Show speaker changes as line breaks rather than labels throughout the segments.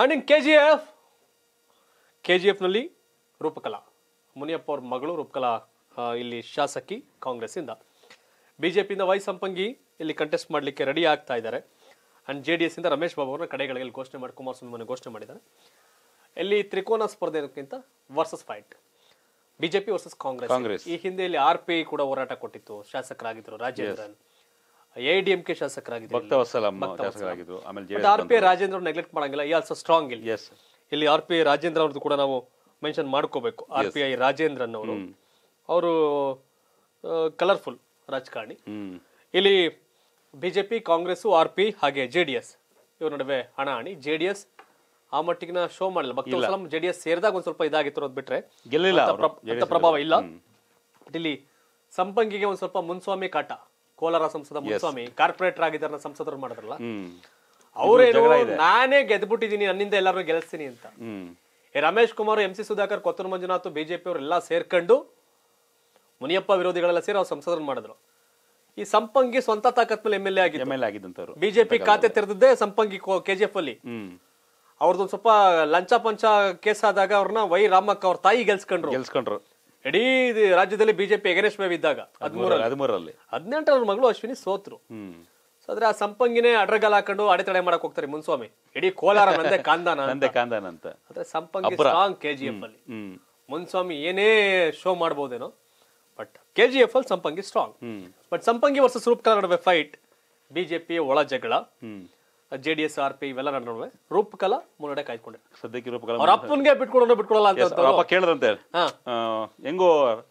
And in K G F K G ಎಫ್ನಲ್ಲಿ ರೂಪಕಲಾ ಮುನಿಯಪ್ಪ ಅವ್ರ ಮಗಳು ರೂಪಕಲಾ ಇಲ್ಲಿ ಶಾಸಕಿ ಕಾಂಗ್ರೆಸ್ಸಿಂದ ಬಿ ಜೆ ಪಿಯಿಂದ ವೈ ಸಂಪಂಗಿ ಇಲ್ಲಿ ಕಂಟೆಸ್ಟ್ ಮಾಡಲಿಕ್ಕೆ ರೆಡಿ ಆಗ್ತಾ ಇದ್ದಾರೆ and J D Ramesh Babu ಕಡೆಗಳಿಗೆ ಕಡೆಗಳಲ್ಲಿ ಘೋಷಣೆ ಮಾಡಿ ಕುಮಾರಸ್ವಾಮಿ ಮನೆ ಘೋಷಣೆ ಮಾಡಿದ್ದಾರೆ ಇಲ್ಲಿ ತ್ರಿಕೋನ ಸ್ಪರ್ಧೆ ಇರೋಕ್ಕಿಂತ versus fight BJP versus Congress ಈ ಹಿಂದೆ ಇಲ್ಲಿ ಆರ್ ಪಿ ಕೂಡ ಹೋರಾಟ ಕೊಟ್ಟಿತ್ತು ಶಾಸಕರಾಗಿದ್ದರು Rajendran A D M K ಶಾಸಕರಾಗಿದ್ದರು ವಸಲಂ ಶಾಸಕರಾಗಿದ್ದರು ಆಮೇಲೆ ಆರ್ ಪಿ ರಾಜೇಂದ್ರ ನೆಗ್ಲೆಕ್ಟ್ ಮಾಡಂಗಿಲ್ಲ ಈ ಆಲ್ಸೋ ಸ್ಟ್ರಾಂಗ್ ಇಲ್ಲಿ ಯಸ್ ಇಲ್ಲಿ ಆರ್ ಪಿ ರಾಜೇಂದ್ರ ಅವ್ರದ್ದು ಕೂಡ ನಾವು ಮೆನ್ಷನ್ ಮಾಡ್ಕೋಬೇಕು ಆರ್ ಪಿ ಐ ರಾಜೇಂದ್ರನ್ ಅವರು ಅವರು ಕಲರ್ಫುಲ್ ರಾಜಕಾರಣಿ ಇಲ್ಲಿ ಬಿಜೆಪಿ ಕಾಂಗ್ರೆಸ್ ಆರ್ ಪಿ ಹಾಗೆ ಜೆಡಿಎಸ್ ಡಿ ಇವ್ರ ನಡುವೆ ಹಣ ಜೆ ಡಿ ಎಸ್ ಆ ನಾ ಶೋ ಮಾಡಿಲ್ಲ ಭಕ್ತ ಜೆಡಿಎಸ್ ಜೆ ಸೇರಿದಾಗ ಒಂದ್ ಸ್ವಲ್ಪ ಇದಾಗಿತ್ತು ಅನ್ನೋದು ಬಿಟ್ರೆ ಪ್ರಭಾವ ಇಲ್ಲ ಇಲ್ಲಿ ಸಂಪಂಗಿಗೆ ಒಂದ್ ಸ್ವಲ್ಪ ಮುನ್ಸ್ವಾಮಿ ಕಾಟ ಕೋಲಾರ ಸಂಸದ ಮುಸ್ವಾಮಿ ಕಾರ್ಪೊರೇಟರ್ ಆಗಿದ್ದಾರೆ ಸಂಸದರು ಮಾಡಿದ್ರಲ್ಲ ಅವರೇನು ನಾನೇ ಗೆದ್ಬಿಟ್ಟಿದೀನಿ ನನ್ನಿಂದ ಎಲ್ಲಾರು ಗೆಲ್ಸ್ತೀನಿ ಅಂತ Ramesh Kumar M C Sudhakar Kothur Manjunath BJP ಅವರೆಲ್ಲ ಸೇರ್ಕೊಂಡು ಮುನಿಯಪ್ಪ ವಿರೋಧಿಗಳೆಲ್ಲ ಸೇರಿ ಅವ್ರು ಸಂಸದರು ಮಾಡಿದ್ರು ಈ ಸಂಪಂಗಿ ಸ್ವಂತ ತಾಕತ್ ಮೇಲೆ ಎಂ ಎಲ್ ಎ ಆಗಿದ್ದಂತವ್ರು ಬಿಜೆಪಿ ಖಾತೆ ತೆರೆದಿದ್ದೇ ಸಂಪಂಗಿ ಕೆಜಿಎಫ್ ಅಲ್ಲಿ ಅವ್ರದ್ದು ಸ್ವಲ್ಪ ಲಂಚ ಪಂಚ ಕೇಸ್ ಆದಾಗ ಅವ್ರನ್ನ ವೈ ರಾಮಕ್ಕ ಅವ್ರ ತಾಯಿ ಗೆಲ್ಸ್ಕೊಂಡ್ರು ಗೆಲ್ಸ್ಕೊಂಡ್ರು ಇಡೀ ರಾಜ್ಯದಲ್ಲಿ ಬಿಜೆಪಿ ಎಗರೆಸ್ಟ್ ಇದ್ದಾಗ ಹದಿಮೂರಲ್ಲಿ ಹದಿನೆಂಟರ ಮಗಳು ಅಶ್ವಿನಿ ಸೋತ್ರು ಆದ್ರೆ ಆ ಸಂಪಂಗಿನೇ ಅಡ್ರಗಾಲ ಹಾಕೊಂಡು ಅಡೆತಡೆ ಮಾಡಕ್ ಹೋಗ್ತಾರೆ ಮುನ್ಸ್ವಾಮಿ ಇಡೀ ಕೋಲಾರ ನಂದೆ ಕಾಂದಾನ ನಂದೆ ಕಾಂದಾನ ಅಂತ ಆದ್ರೆ ಸಂಪಂಗಿ ಸ್ಟ್ರಾಂಗ್ ಕೆಜಿಎಫ್ ಅಲ್ಲಿ ಮುನ್ಸ್ವಾಮಿ ಏನೇ ಶೋ ಮಾಡಬಹುದೇನೋ ಬಟ್ ಕೆಜಿಎಫ್ ಅಲ್ಲಿ Sampangi strong but Sampangi versus Roopakala ನಡುವೆ ಫೈಟ್ ಬಿಜೆಪಿ ಒಳ ಜಗಳ ಜೆಡಿಎಸ್ ಆರ್ ಪಿ ಇವೆಲ್ಲ ನನ್ನ ನಡುವೆ ರೂಪಕಲಾ ಮುನ್ನಡೆ ಕಾಯ್ಕೊಂಡೆ ಸದ್ಯಕ್ಕೆ ರೂಪಕಲಾ ಅವ್ರ ಅಪ್ಪನ್ಗೆ ಬಿಟ್ಕೊಡೋಣ ಬಿಟ್ಕೊಡಲ್ಲ ಅಂತ ಹೆಂಗೋ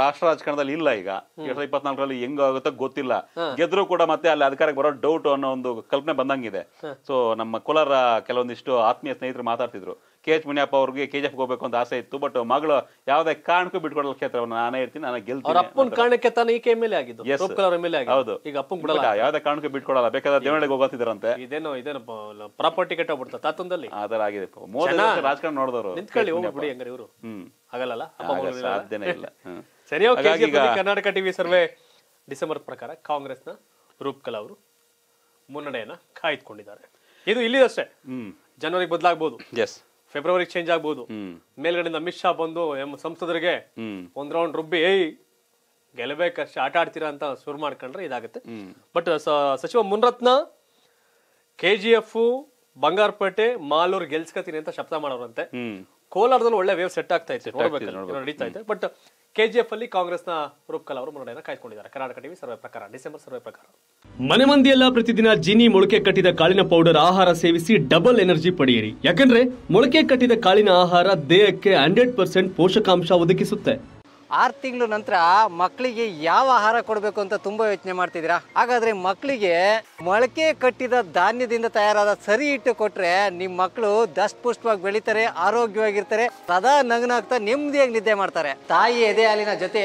ರಾಷ್ಟ್ರ ರಾಜಕಾರಣದಲ್ಲಿ ಇಲ್ಲ ಈಗ ಎರಡ್ ಸಾವಿರದ ಇಪ್ಪತ್ನಾಲ್ಕರಲ್ಲಿ ಹೆಂಗ ಗೊತ್ತಿಲ್ಲ ಗೆದ್ರು ಕೂಡ ಮತ್ತೆ ಅಲ್ಲಿ ಅಧಿಕಾರಕ್ಕೆ ಬರೋ ಡೌಟ್ ಅನ್ನೋ ಒಂದು ಕಲ್ಪನೆ ಬಂದಂಗಿದೆ ಸೊ ನಮ್ಮ ಕೋಲಾರ ಕೆಲವೊಂದಿಷ್ಟು ಆತ್ಮೀಯ ಸ್ನೇಹಿತರು ಮಾತಾಡ್ತಿದ್ರು ಕೆ ಎಚ್ ಮುನಿಯಪ್ಪ ಅವ್ರಿಗೆ ಕೆ ಜಿ ಎಫ್ ಹೋಗ್ಬೇಕು ಅಂತ ಆಸೆ ಇತ್ತು ಬಟ್ ಮಗಳು ಯಾವುದೇ ಕಾರಣಕ್ಕೂ ಬಿಟ್ಕೊಡಲ್ಲ ಕ್ಷೇತ್ರವನ್ನು ನಾನೇ ಇರ್ತೀನಿ ನಾನು ಅವ್ರ ಗೆಲ್ತೀನಿ ಅಪ್ಪನ ಕಾರಣಕ್ಕೆ ತಾನೇ ಈಕೆ ಎಮ್ ಆಗಿದ್ದು ಹೌದು. ಈಗ ಅಪ್ಪನ್ ಬಿಡಲ್ಲ ಯಾವುದೇ ಕಾರಣಕ್ಕೂ ಬಿಟ್ಕೊಡಲ್ಲ ಬೇಕಾದ್ರೆ ದೇವಳಿಗೆ ಹೋಗ್ತಿದ್ರಂತೆ ಇದೇನೋ ಇದೇನೋ ಪ್ರಾಪರ್ಟಿ ಕೆಟ್ಟೋಗ್ಬಿಡ್ತಾರೆ ತಾತಂದಲ್ಲಿ ಆ ತರ ಆಗಿದೆ ರಾಜಕಾರಣ ನೋಡಿದವರು ನಿಂತ್ಕೊಳ್ಳಿ ಹೋಗ್ಬಿಡಿ ಹಂಗಾರೆ ಇವರು ಆಗಲ್ಲ ಸಾಧ್ಯನೇ ಇಲ್ಲ ಸರಿ ಕರ್ನಾಟಕ ಟಿವಿ ಸರ್ವೆ ಡಿಸೆಂಬರ್ ಪ್ರಕಾರ ಕಾಂಗ್ರೆಸ್ನ ರೂಪಕಲ ಅವರು ಮುನ್ನಡೆಯನ್ನ ಕಾಯ್ದುಕೊಂಡಿದ್ದಾರೆ ಇದು ಇಲ್ಲಿ ಜನವರಿ ಬದಲಾಗಬಹುದು ಎಸ್ ಫೆಬ್ರವರಿ ಚೇಂಜ್ ಆಗ್ಬಹುದು ಮೇಲ್ಗಡೆಯಿಂದ ಅಮಿತ್ ಶಾ ಬಂದು ಸಂಸದರಿಗೆ ಒಂದ್ ರೌಂಡ್ ರುಬ್ಬಿ ಏಯ್ ಗೆಲ್ಲಬೇಕಷ್ಟೇ ಆಟ ಆಡ್ತೀರಾ ಅಂತ ಶುರು ಮಾಡ್ಕೊಂಡ್ರೆ ಇದಾಗುತ್ತೆ ಬಟ್ ಸಚಿವ Munirathna K G F Bangarapet Malur ಗೆಲ್ಸ್ಕತೀನಿ ಅಂತ ಶಬ್ದ ಮಾಡೋರಂತೆ ಕೋಲಾರದಲ್ಲಿ ಒಳ್ಳೆ ವೇವ್ ಸೆಟ್ ಆಗ್ತಾ ಇತ್ತು ನಡೀತಾ ಇದೆ ಬಟ್ ಕೆಜಿಎಫ್ ಅಲ್ಲಿ ಕಾಂಗ್ರೆಸ್ನ ರೂಪಕಲ್ ಅವರು ಮುನ್ನಡೆಯನ್ನು ಕಾಯ್ಕೊಂಡಿದ್ದಾರೆ ಕರ್ನಾಟಕ ಟಿವಿ ಸರ್ವೆ ಪ್ರಕಾರ ಡಿಸೆಂಬರ್ ಸರ್ವೆ ಪ್ರಕಾರ ಮನೆ ಮಂದಿಯೆಲ್ಲ ಪ್ರತಿದಿನ ಜೀನಿ ಮೊಳಕೆ ಕಟ್ಟಿದ ಕಾಳಿನ ಪೌಡರ್ ಆಹಾರ ಸೇವಿಸಿ ಡಬಲ್ ಎನರ್ಜಿ ಪಡೆಯಿರಿ ಯಾಕಂದ್ರೆ ಮೊಳಕೆ ಕಟ್ಟಿದ ಕಾಳಿನ ಆಹಾರ ದೇಹಕ್ಕೆ ಹಂಡ್ರೆಡ್ ಪರ್ಸೆಂಟ್ ಪೋಷಕಾಂಶ ಒದಗಿಸುತ್ತೆ ಆರು ತಿಂಗಳ ನಂತರ ಮಕ್ಕಳಿಗೆ ಯಾವ ಆಹಾರ ಕೊಡಬೇಕು ಅಂತ ತುಂಬಾ ಯೋಚನೆ ಮಾಡ್ತಿದ್ದೀರಾ ಹಾಗಾದ್ರೆ ಮಕ್ಕಳಿಗೆ ಮೊಳಕೆ ಕಟ್ಟಿದ ಧಾನ್ಯದಿಂದ ತಯಾರಾದ ಸರಿ ಹಿಟ್ಟು ಕೊಟ್ರೆ ನಿಮ್ಮ ಮಕ್ಕಳು ದಷ್ಟಪುಷ್ಟವಾಗಿ ಬೆಳೀತಾರೆ ಆರೋಗ್ಯವಾಗಿರ್ತಾರೆ ಸದಾ ನಗನಾಗ್ತಾ ನೆಮ್ಮದಿಯಾಗಿ ನಿದ್ದೆ ಮಾಡ್ತಾರೆ ತಾಯಿ ಎದೆ ಹಾಲಿನ ಜೊತೆ